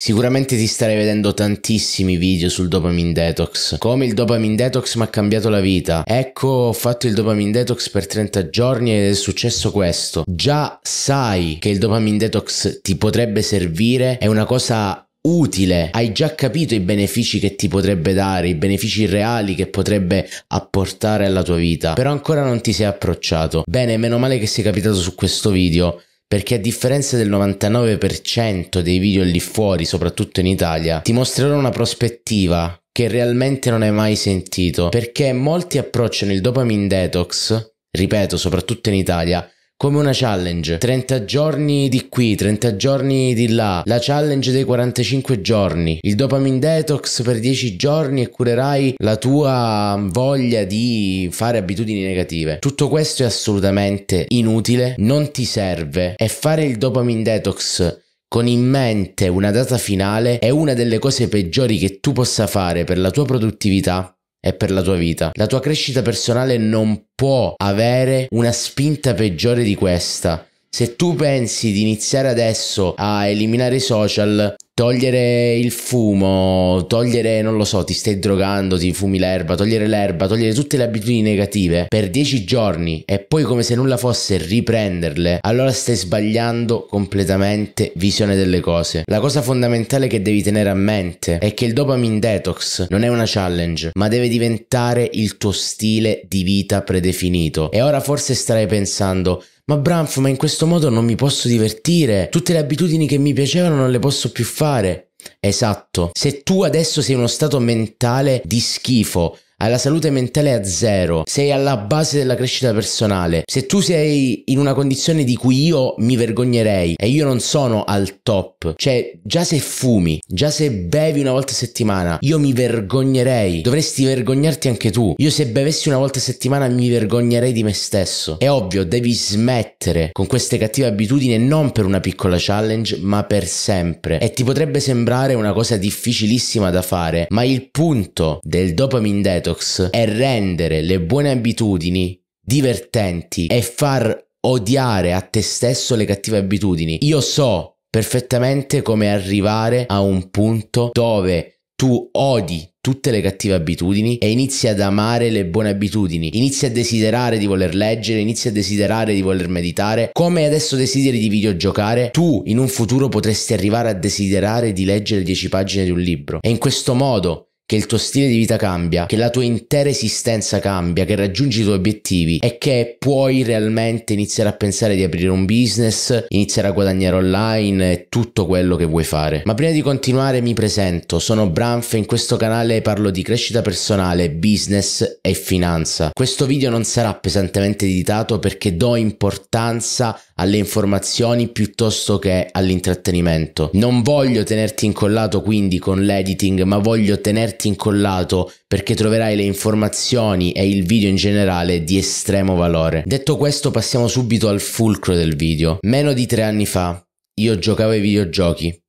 Sicuramente ti starei vedendo tantissimi video sul dopamine detox, come il dopamine detox mi ha cambiato la vita. Ecco, ho fatto il dopamine detox per 30 giorni ed è successo questo. Già sai che il dopamine detox ti potrebbe servire, è una cosa utile, hai già capito i benefici che ti potrebbe dare, i benefici reali che potrebbe apportare alla tua vita, però ancora non ti sei approcciato. Bene, meno male che sei capitato su questo video perché a differenza del 99% dei video lì fuori, soprattutto in Italia, ti mostrerò una prospettiva che realmente non hai mai sentito, perché molti approcciano il dopamine detox, ripeto, soprattutto in Italia, come una challenge. 30 giorni di qui, 30 giorni di là, la challenge dei 45 giorni, il dopamine detox per 10 giorni e curerai la tua voglia di fare abitudini negative. Tutto questo è assolutamente inutile, non ti serve e fare il dopamine detox con in mente una data finale è una delle cose peggiori che tu possa fare per la tua produttività e per la tua vita. La tua crescita personale non può avere una spinta peggiore di questa. Se tu pensi di iniziare adesso a eliminare i social, togliere il fumo, togliere, non lo so, ti stai drogando, ti fumi l'erba, togliere l'erba, togliere tutte le abitudini negative per 10 giorni e poi come se nulla fosse riprenderle, allora stai sbagliando completamente visione delle cose. La cosa fondamentale che devi tenere a mente è che il dopamine detox non è una challenge, ma deve diventare il tuo stile di vita predefinito. E ora forse starai pensando ma Branf, ma in questo modo non mi posso divertire. Tutte le abitudini che mi piacevano non le posso più fare. Esatto. Se tu adesso sei in uno stato mentale di schifo, hai la salute mentale a zero, sei alla base della crescita personale, se tu sei in una condizione di cui io mi vergognerei e io non sono al top, cioè già se fumi, già se bevi una volta a settimana, io mi vergognerei, dovresti vergognarti anche tu, io se bevessi una volta a settimana mi vergognerei di me stesso, è ovvio, devi smettere con queste cattive abitudini non per una piccola challenge ma per sempre e ti potrebbe sembrare una cosa difficilissima da fare, ma il punto del dopamine detox detox è rendere le buone abitudini divertenti e far odiare a te stesso le cattive abitudini. Io so perfettamente come arrivare a un punto dove tu odi tutte le cattive abitudini e inizi ad amare le buone abitudini, inizi a desiderare di voler leggere, inizi a desiderare di voler meditare, come adesso desideri di videogiocare, tu in un futuro potresti arrivare a desiderare di leggere 10 pagine di un libro e in questo modo che il tuo stile di vita cambia, che la tua intera esistenza cambia, che raggiungi i tuoi obiettivi e che puoi realmente iniziare a pensare di aprire un business, iniziare a guadagnare online e tutto quello che vuoi fare. Ma prima di continuare mi presento, sono Branf e in questo canale parlo di crescita personale, business e finanza. Questo video non sarà pesantemente editato perché do importanza alle informazioni piuttosto che all'intrattenimento. Non voglio tenerti incollato quindi con l'editing, ma voglio tenerti incollato perché troverai le informazioni e il video in generale di estremo valore. Detto questo passiamo subito al fulcro del video. Meno di tre anni fa io giocavo ai videogiochi,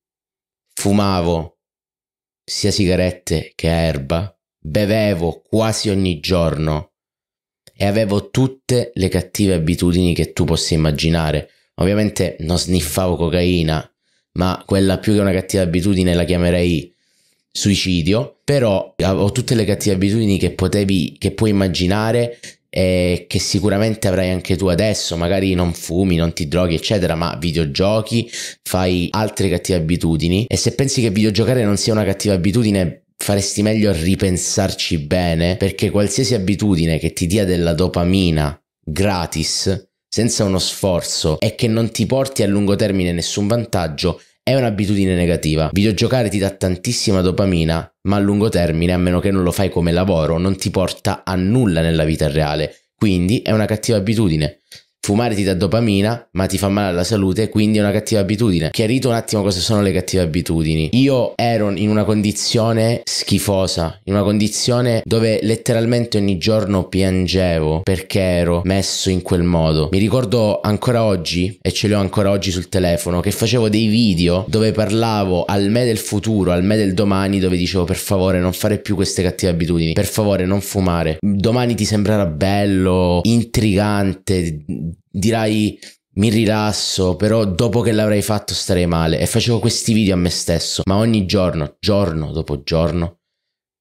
fumavo sia sigarette che erba, bevevo quasi ogni giorno e avevo tutte le cattive abitudini che tu possa immaginare. Ovviamente non sniffavo cocaina, ma quella più che una cattiva abitudine la chiamerei suicidio, però ho tutte le cattive abitudini che potevi, che puoi immaginare e che sicuramente avrai anche tu adesso, magari non fumi, non ti droghi, eccetera, ma videogiochi, fai altre cattive abitudini e se pensi che videogiocare non sia una cattiva abitudine, faresti meglio a ripensarci bene perché qualsiasi abitudine che ti dia della dopamina gratis, senza uno sforzo e che non ti porti a lungo termine nessun vantaggio, è un'abitudine negativa. Videogiocare ti dà tantissima dopamina, ma a lungo termine, a meno che non lo fai come lavoro, non ti porta a nulla nella vita reale. Quindi è una cattiva abitudine. Fumare ti dà dopamina, ma ti fa male alla salute, quindi è una cattiva abitudine. Chiarito un attimo cosa sono le cattive abitudini. Io ero in una condizione schifosa, in una condizione dove letteralmente ogni giorno piangevo perché ero messo in quel modo. Mi ricordo ancora oggi, e ce li ho ancora oggi sul telefono, che facevo dei video dove parlavo al me del futuro, al me del domani, dove dicevo per favore non fare più queste cattive abitudini, per favore non fumare. Domani ti sembrerà bello, intrigante dirai mi rilasso, però dopo che l'avrei fatto starei male e facevo questi video a me stesso, ma ogni giorno, giorno dopo giorno,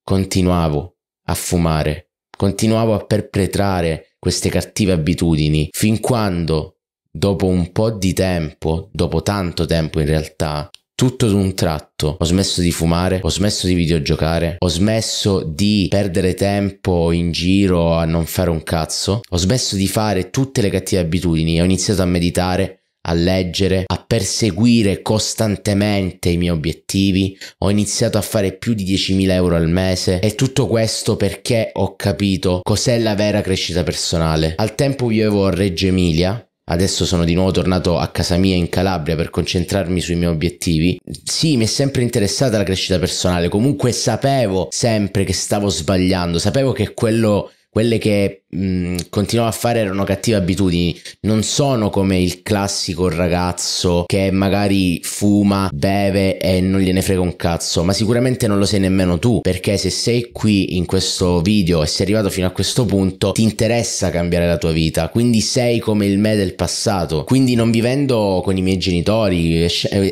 continuavo a fumare, continuavo a perpetrare queste cattive abitudini, fin quando, dopo un po' di tempo, dopo tanto tempo in realtà, tutto ad un tratto ho smesso di fumare, ho smesso di videogiocare, ho smesso di perdere tempo in giro a non fare un cazzo, ho smesso di fare tutte le cattive abitudini, ho iniziato a meditare, a leggere, a perseguire costantemente i miei obiettivi, ho iniziato a fare più di 10.000 euro al mese e tutto questo perché ho capito cos'è la vera crescita personale. Al tempo vivevo a Reggio Emilia, Adesso sono di nuovo tornato a casa mia in Calabria per concentrarmi sui miei obiettivi. Sì, mi è sempre interessata la crescita personale, comunque sapevo sempre che stavo sbagliando, sapevo che quello quelle che mh, continuava a fare erano cattive abitudini, non sono come il classico ragazzo che magari fuma, beve e non gliene frega un cazzo, ma sicuramente non lo sei nemmeno tu, perché se sei qui in questo video e sei arrivato fino a questo punto, ti interessa cambiare la tua vita, quindi sei come il me del passato, quindi non vivendo con i miei genitori,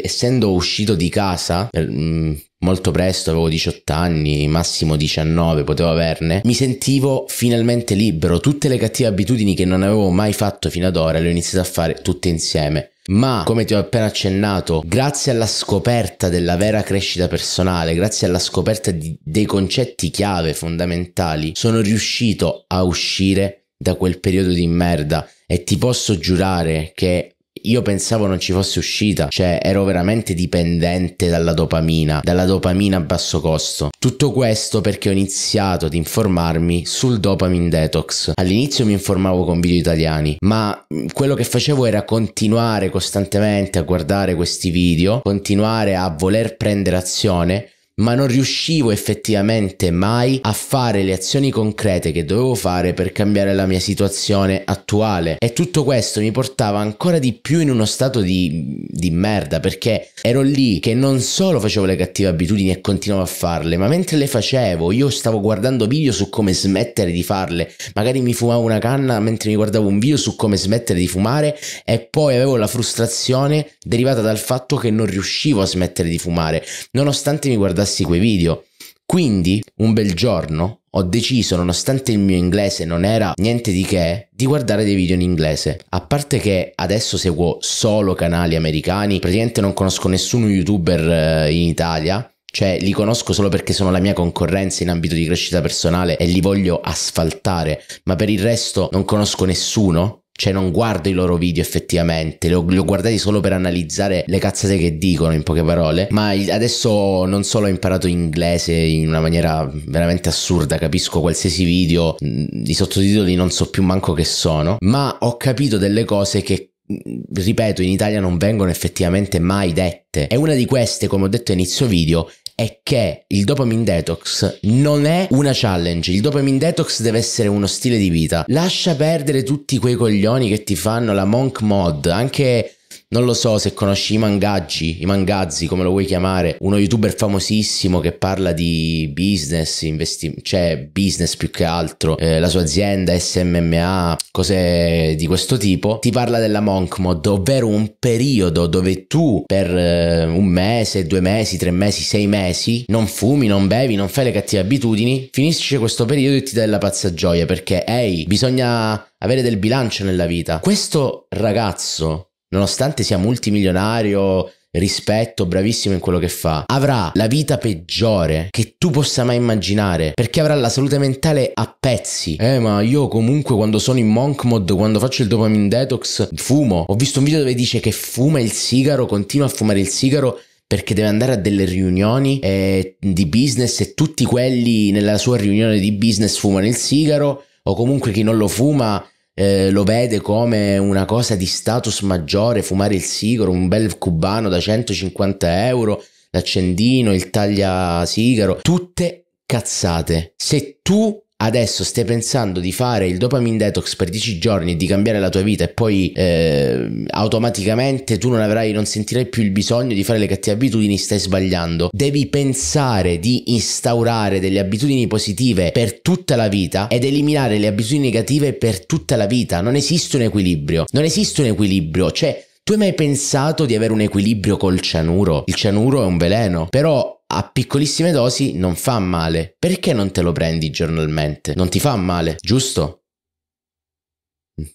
essendo uscito di casa, per, mh, molto presto, avevo 18 anni, massimo 19, potevo averne, mi sentivo finalmente libero. Tutte le cattive abitudini che non avevo mai fatto fino ad ora le ho iniziate a fare tutte insieme. Ma, come ti ho appena accennato, grazie alla scoperta della vera crescita personale, grazie alla scoperta di, dei concetti chiave fondamentali, sono riuscito a uscire da quel periodo di merda e ti posso giurare che io pensavo non ci fosse uscita, cioè ero veramente dipendente dalla dopamina, dalla dopamina a basso costo. Tutto questo perché ho iniziato ad informarmi sul dopamine detox. All'inizio mi informavo con video italiani, ma quello che facevo era continuare costantemente a guardare questi video, continuare a voler prendere azione ma non riuscivo effettivamente mai a fare le azioni concrete che dovevo fare per cambiare la mia situazione attuale e tutto questo mi portava ancora di più in uno stato di, di merda perché ero lì che non solo facevo le cattive abitudini e continuavo a farle, ma mentre le facevo io stavo guardando video su come smettere di farle, magari mi fumavo una canna mentre mi guardavo un video su come smettere di fumare e poi avevo la frustrazione derivata dal fatto che non riuscivo a smettere di fumare, nonostante mi guardassi guardarsi quei video. Quindi, un bel giorno, ho deciso, nonostante il mio inglese non era niente di che, di guardare dei video in inglese. A parte che adesso seguo solo canali americani, praticamente non conosco nessuno youtuber eh, in Italia. Cioè, li conosco solo perché sono la mia concorrenza in ambito di crescita personale e li voglio asfaltare, ma per il resto non conosco nessuno cioè non guardo i loro video effettivamente, li ho, li ho, guardati solo per analizzare le cazzate che dicono in poche parole, ma adesso non solo ho imparato inglese in una maniera veramente assurda, capisco qualsiasi video, mm, i sottotitoli non so più manco che sono, ma ho capito delle cose che mm, ripeto in Italia non vengono effettivamente mai dette e una di queste come ho detto a inizio video è che il dopamine detox non è una challenge, il dopamine detox deve essere uno stile di vita. Lascia perdere tutti quei coglioni che ti fanno la monk mod, anche non lo so se conosci i mangaggi, i mangazzi come lo vuoi chiamare, uno youtuber famosissimo che parla di business, investi- cioè business più che altro, eh, la sua azienda, SMMA, cose di questo tipo, ti parla della monk mod, ovvero un periodo dove tu per eh, un mese, due mesi, tre mesi, sei mesi non fumi, non bevi, non fai le cattive abitudini, finisce questo periodo e ti dà la pazza gioia perché, ehi, hey, bisogna avere del bilancio nella vita. Questo ragazzo nonostante sia multimilionario, rispetto, bravissimo in quello che fa, avrà la vita peggiore che tu possa mai immaginare, perché avrà la salute mentale a pezzi. Eh, ma io comunque quando sono in monk mod, quando faccio il dopamine detox, fumo. Ho visto un video dove dice che fuma il sigaro, continua a fumare il sigaro perché deve andare a delle riunioni eh, di business e tutti quelli nella sua riunione di business fumano il sigaro o comunque chi non lo fuma eh, lo vede come una cosa di status maggiore, fumare il sigaro, un bel cubano da 150 euro, l'accendino, il taglia sigaro, tutte cazzate. Se tu adesso stai pensando di fare il dopamine detox per 10 giorni e di cambiare la tua vita e poi eh, automaticamente tu non avrai, non sentirai più il bisogno di fare le cattive abitudini, stai sbagliando. Devi pensare di instaurare delle abitudini positive per tutta la vita ed eliminare le abitudini negative per tutta la vita. Non esiste un equilibrio. Non esiste un equilibrio, cioè tu hai mai pensato di avere un equilibrio col cianuro? Il cianuro è un veleno, però a piccolissime dosi non fa male. Perché non te lo prendi giornalmente? Non ti fa male, giusto?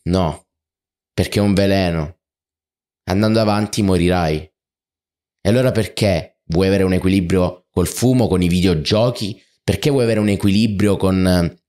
No, perché è un veleno. Andando avanti morirai. E allora perché vuoi avere un equilibrio col fumo, con i videogiochi? Perché vuoi avere un equilibrio con eh,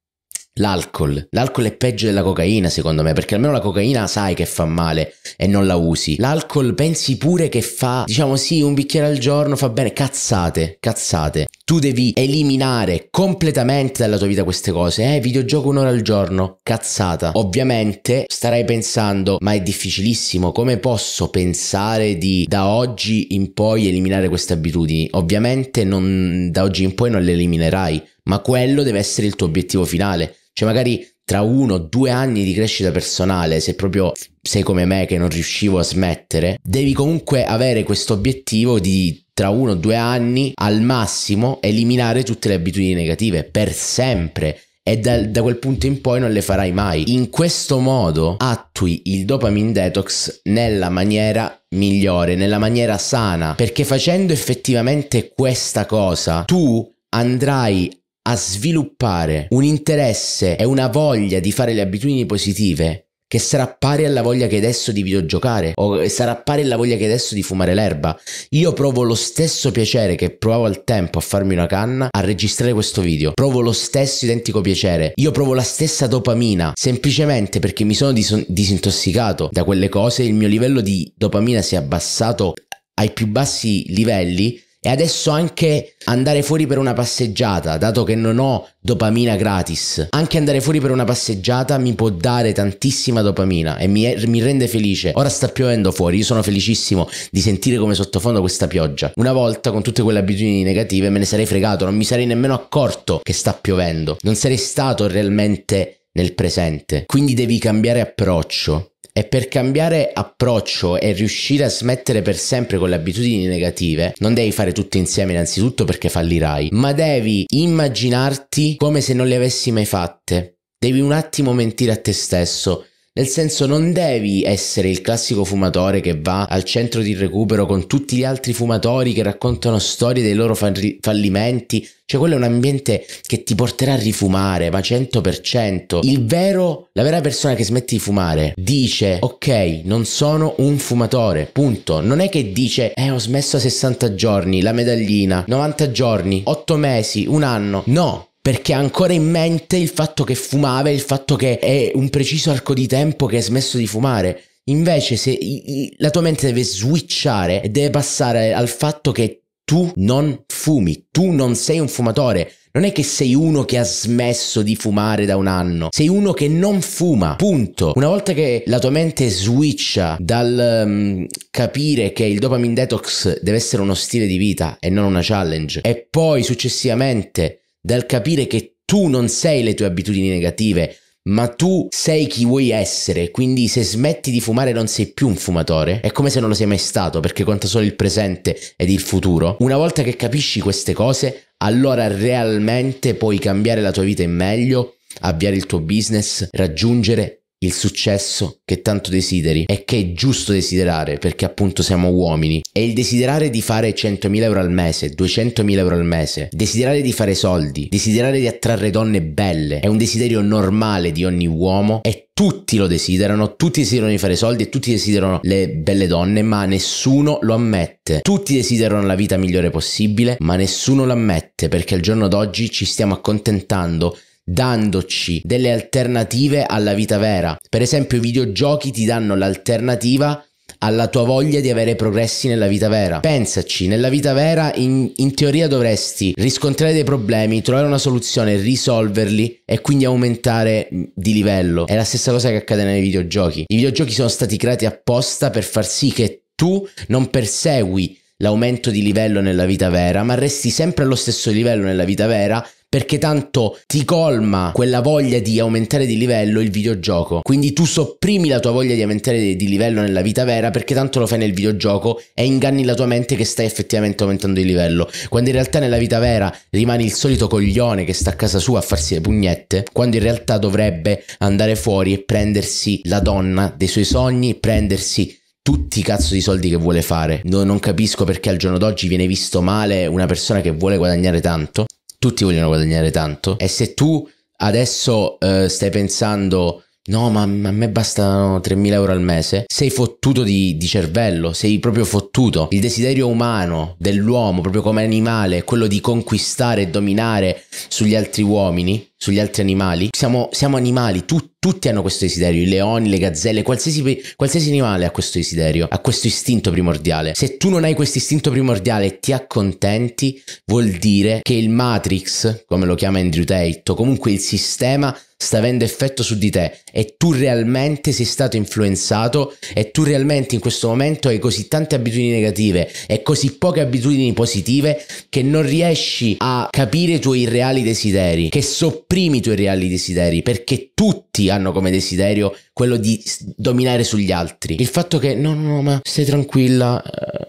L'alcol. L'alcol è peggio della cocaina, secondo me, perché almeno la cocaina sai che fa male e non la usi. L'alcol pensi pure che fa, diciamo sì, un bicchiere al giorno fa bene. Cazzate, cazzate. Tu devi eliminare completamente dalla tua vita queste cose. Eh, videogioco un'ora al giorno. Cazzata. Ovviamente starai pensando, ma è difficilissimo. Come posso pensare di da oggi in poi eliminare queste abitudini? Ovviamente non, da oggi in poi non le eliminerai. Ma quello deve essere il tuo obiettivo finale cioè magari tra uno o due anni di crescita personale, se proprio sei come me che non riuscivo a smettere, devi comunque avere questo obiettivo di tra uno o due anni al massimo eliminare tutte le abitudini negative per sempre e da, da, quel punto in poi non le farai mai. In questo modo attui il dopamine detox nella maniera migliore, nella maniera sana, perché facendo effettivamente questa cosa tu andrai a sviluppare un interesse e una voglia di fare le abitudini positive che sarà pari alla voglia che adesso di videogiocare o sarà pari alla voglia che adesso di fumare l'erba. Io provo lo stesso piacere che provavo al tempo a farmi una canna a registrare questo video. Provo lo stesso identico piacere. Io provo la stessa dopamina, semplicemente perché mi sono dis- disintossicato da quelle cose, il mio livello di dopamina si è abbassato ai più bassi livelli e adesso anche andare fuori per una passeggiata, dato che non ho dopamina gratis, anche andare fuori per una passeggiata mi può dare tantissima dopamina e mi, mi rende felice. Ora sta piovendo fuori, io sono felicissimo di sentire come sottofondo questa pioggia. Una volta con tutte quelle abitudini negative me ne sarei fregato, non mi sarei nemmeno accorto che sta piovendo, non sarei stato realmente nel presente. Quindi devi cambiare approccio. E per cambiare approccio e riuscire a smettere per sempre con le abitudini negative, non devi fare tutto insieme innanzitutto perché fallirai, ma devi immaginarti come se non le avessi mai fatte. Devi un attimo mentire a te stesso nel senso non devi essere il classico fumatore che va al centro di recupero con tutti gli altri fumatori che raccontano storie dei loro fallimenti, cioè quello è un ambiente che ti porterà a rifumare, ma 100%. Il vero, la vera persona che smetti di fumare dice ok, non sono un fumatore, punto. Non è che dice eh ho smesso a 60 giorni, la medaglina, 90 giorni, 8 mesi, un anno. No, perché ha ancora in mente il fatto che fumava e il fatto che è un preciso arco di tempo che ha smesso di fumare. Invece, se la tua mente deve switchare e deve passare al fatto che tu non fumi, tu non sei un fumatore. Non è che sei uno che ha smesso di fumare da un anno, sei uno che non fuma, punto. Una volta che la tua mente switcha dal um, capire che il dopamine detox deve essere uno stile di vita e non una challenge, e poi successivamente dal capire che tu non sei le tue abitudini negative, ma tu sei chi vuoi essere, quindi se smetti di fumare non sei più un fumatore, è come se non lo sei mai stato, perché conta solo il presente ed il futuro. Una volta che capisci queste cose, allora realmente puoi cambiare la tua vita in meglio, avviare il tuo business, raggiungere il successo che tanto desideri e che è giusto desiderare perché appunto siamo uomini e il desiderare di fare 100.000 euro al mese, 200.000 euro al mese, desiderare di fare soldi, desiderare di attrarre donne belle è un desiderio normale di ogni uomo e tutti lo desiderano, tutti desiderano di fare soldi e tutti desiderano le belle donne, ma nessuno lo ammette. Tutti desiderano la vita migliore possibile, ma nessuno lo ammette perché al giorno d'oggi ci stiamo accontentando dandoci delle alternative alla vita vera. Per esempio i videogiochi ti danno l'alternativa alla tua voglia di avere progressi nella vita vera. Pensaci, nella vita vera in, in, teoria dovresti riscontrare dei problemi, trovare una soluzione, risolverli e quindi aumentare mm, di livello. È la stessa cosa che accade nei videogiochi. I videogiochi sono stati creati apposta per far sì che tu non persegui l'aumento di livello nella vita vera, ma resti sempre allo stesso livello nella vita vera perché tanto ti colma quella voglia di aumentare di livello il videogioco. Quindi tu sopprimi la tua voglia di aumentare di livello nella vita vera perché tanto lo fai nel videogioco e inganni la tua mente che stai effettivamente aumentando di livello. Quando in realtà nella vita vera rimani il solito coglione che sta a casa sua a farsi le pugnette, quando in realtà dovrebbe andare fuori e prendersi la donna dei suoi sogni, prendersi tutti i cazzo di soldi che vuole fare. No, non capisco perché al giorno d'oggi viene visto male una persona che vuole guadagnare tanto tutti vogliono guadagnare tanto e se tu adesso eh, stai pensando no ma a me bastano 3.000 euro al mese, sei fottuto di, di cervello, sei proprio fottuto. Il desiderio umano dell'uomo, proprio come animale, è quello di conquistare e dominare sugli altri uomini sugli altri animali. Siamo, siamo animali, tu, tutti hanno questo desiderio, i leoni, le gazzelle, qualsiasi, qualsiasi animale ha questo desiderio, ha questo istinto primordiale. Se tu non hai questo istinto primordiale e ti accontenti, vuol dire che il Matrix, come lo chiama Andrew Tate, o comunque il sistema sta avendo effetto su di te e tu realmente sei stato influenzato e tu realmente in questo momento hai così tante abitudini negative e così poche abitudini positive che non riesci a capire i tuoi reali desideri, che sopporti esprimi i tuoi reali desideri, perché tutti hanno come desiderio quello di dominare sugli altri. Il fatto che no, no, no, ma stai tranquilla, eh,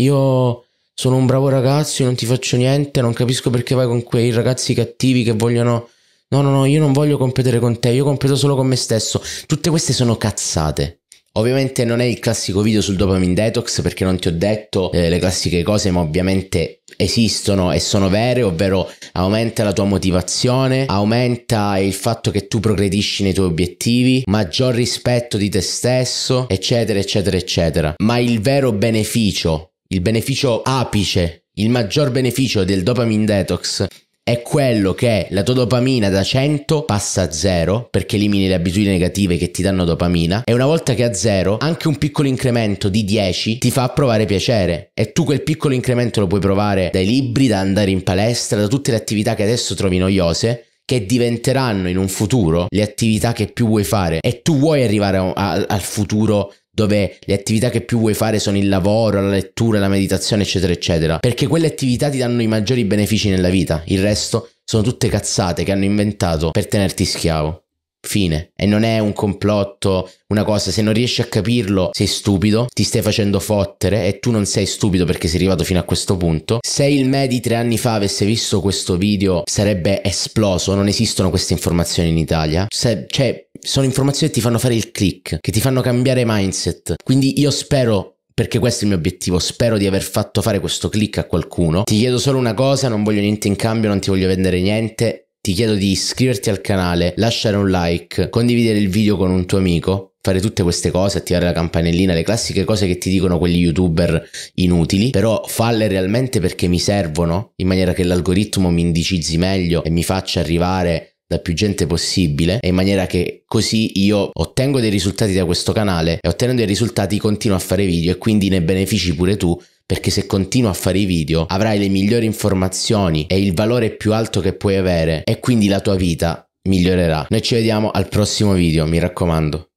io sono un bravo ragazzo, io non ti faccio niente, non capisco perché vai con quei ragazzi cattivi che vogliono... No, no, no, io non voglio competere con te, io competo solo con me stesso. Tutte queste sono cazzate. Ovviamente non è il classico video sul dopamine detox perché non ti ho detto eh, le classiche cose, ma ovviamente esistono e sono vere, ovvero aumenta la tua motivazione, aumenta il fatto che tu progredisci nei tuoi obiettivi, maggior rispetto di te stesso, eccetera, eccetera, eccetera. Ma il vero beneficio, il beneficio apice il maggior beneficio del dopamine detox è quello che la tua dopamina da 100 passa a 0 perché elimini le abitudini negative che ti danno dopamina e una volta che è a 0 anche un piccolo incremento di 10 ti fa provare piacere e tu quel piccolo incremento lo puoi provare dai libri, da andare in palestra, da tutte le attività che adesso trovi noiose che diventeranno in un futuro le attività che più vuoi fare e tu vuoi arrivare a, a, al futuro dove le attività che più vuoi fare sono il lavoro, la lettura, la meditazione, eccetera, eccetera. Perché quelle attività ti danno i maggiori benefici nella vita, il resto sono tutte cazzate che hanno inventato per tenerti schiavo. Fine. E non è un complotto, una cosa, se non riesci a capirlo sei stupido, ti stai facendo fottere e tu non sei stupido perché sei arrivato fino a questo punto. Se il me di tre anni fa avesse visto questo video sarebbe esploso, non esistono queste informazioni in Italia. Se, cioè, sono informazioni che ti fanno fare il click, che ti fanno cambiare mindset. Quindi io spero perché questo è il mio obiettivo, spero di aver fatto fare questo click a qualcuno. Ti chiedo solo una cosa, non voglio niente in cambio, non ti voglio vendere niente, ti chiedo di iscriverti al canale, lasciare un like, condividere il video con un tuo amico, fare tutte queste cose, attivare la campanellina, le classiche cose che ti dicono quegli youtuber inutili, però falle realmente perché mi servono, in maniera che l'algoritmo mi indicizzi meglio e mi faccia arrivare da più gente possibile e in maniera che così io ottengo dei risultati da questo canale e ottenendo dei risultati continuo a fare video e quindi ne benefici pure tu perché se continua a fare i video avrai le migliori informazioni e il valore più alto che puoi avere e quindi la tua vita migliorerà. Noi ci vediamo al prossimo video, mi raccomando.